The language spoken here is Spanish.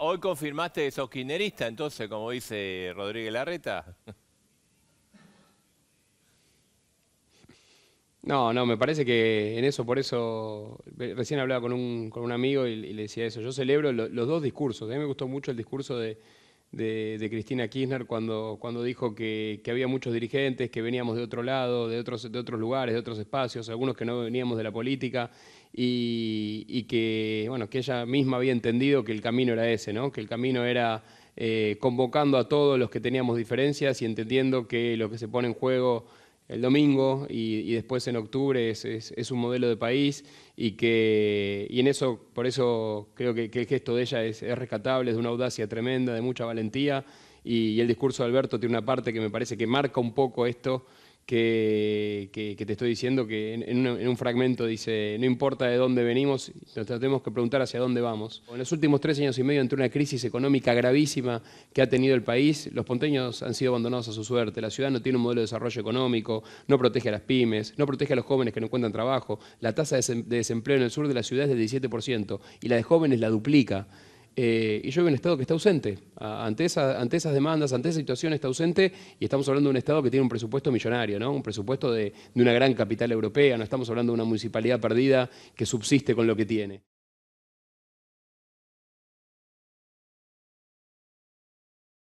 Hoy confirmaste que sos entonces, como dice Rodríguez Larreta. No, no, me parece que en eso, por eso, recién hablaba con un, amigo y, le decía eso, yo celebro los dos discursos, a mí me gustó mucho el discurso de, de, Cristina Kirchner cuando, cuando dijo que, había muchos dirigentes que veníamos de otro lado, de otros, de otros lugares, de otros espacios, algunos que no veníamos de la política, y, que, bueno, que ella misma había entendido que el camino era ese, ¿no? que el camino era eh, convocando a todos los que teníamos diferencias y entendiendo que lo que se pone en juego el domingo y, después en octubre es, es, un modelo de país y que y en eso, por eso creo que, el gesto de ella es, rescatable, es de una audacia tremenda, de mucha valentía y el discurso de Alberto tiene una parte que me parece que marca un poco esto que, te estoy diciendo, que en, un, fragmento dice, no importa de dónde venimos, nos tenemos que preguntar hacia dónde vamos. En los últimos tres años y medio, entre una crisis económica gravísima que ha tenido el país, los ponteños han sido abandonados a su suerte. La ciudad no tiene un modelo de desarrollo económico, no protege a las pymes, no protege a los jóvenes que no encuentran trabajo. La tasa de desempleo en el sur de la ciudad es del 17% y la de jóvenes la duplica. Eh, y yo veo un Estado que está ausente. Ante, esas demandas, ante esa situación está ausente y estamos hablando de un Estado que tiene un presupuesto millonario, un presupuesto de una gran capital europea, no estamos hablando de una municipalidad perdida que subsiste con lo que tiene.